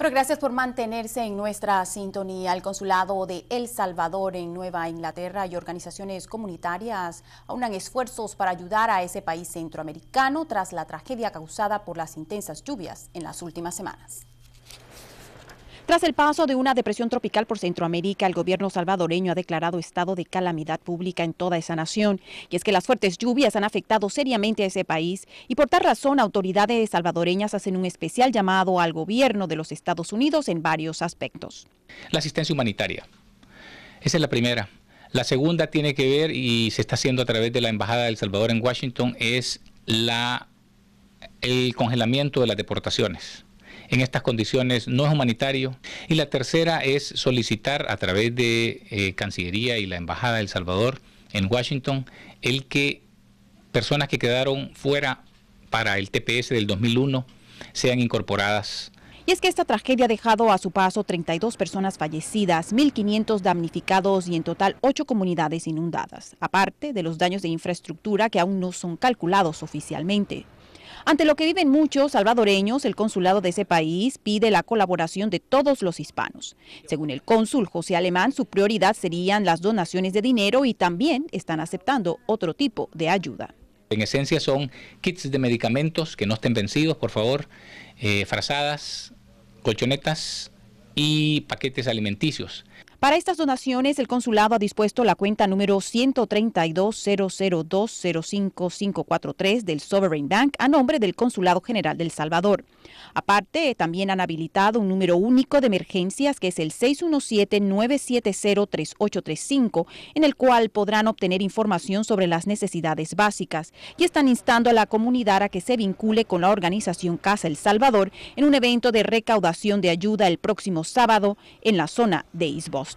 Pero gracias por mantenerse en nuestra sintonía. El Consulado de El Salvador en Nueva Inglaterra y organizaciones comunitarias aunan esfuerzos para ayudar a ese país centroamericano tras la tragedia causada por las intensas lluvias en las últimas semanas. Tras el paso de una depresión tropical por Centroamérica, el gobierno salvadoreño ha declarado estado de calamidad pública en toda esa nación. Y es que las fuertes lluvias han afectado seriamente a ese país y por tal razón autoridades salvadoreñas hacen un especial llamado al gobierno de los Estados Unidos en varios aspectos. La asistencia humanitaria. Esa es la primera. La segunda tiene que ver, y se está haciendo a través de la Embajada de El Salvador en Washington, es el congelamiento de las deportaciones en estas condiciones no es humanitario. Y la tercera es solicitar a través de eh, Cancillería y la Embajada de El Salvador en Washington el que personas que quedaron fuera para el TPS del 2001 sean incorporadas y es que esta tragedia ha dejado a su paso 32 personas fallecidas, 1.500 damnificados y en total 8 comunidades inundadas, aparte de los daños de infraestructura que aún no son calculados oficialmente. Ante lo que viven muchos salvadoreños, el consulado de ese país pide la colaboración de todos los hispanos. Según el cónsul José Alemán, su prioridad serían las donaciones de dinero y también están aceptando otro tipo de ayuda. En esencia son kits de medicamentos que no estén vencidos, por favor, eh, frazadas, colchonetas y paquetes alimenticios. Para estas donaciones, el consulado ha dispuesto la cuenta número 132 13200205543 del Sovereign Bank a nombre del Consulado General del Salvador. Aparte, también han habilitado un número único de emergencias que es el 617-970-3835, en el cual podrán obtener información sobre las necesidades básicas y están instando a la comunidad a que se vincule con la organización Casa El Salvador en un evento de recaudación de ayuda el próximo sábado en la zona de Isbos.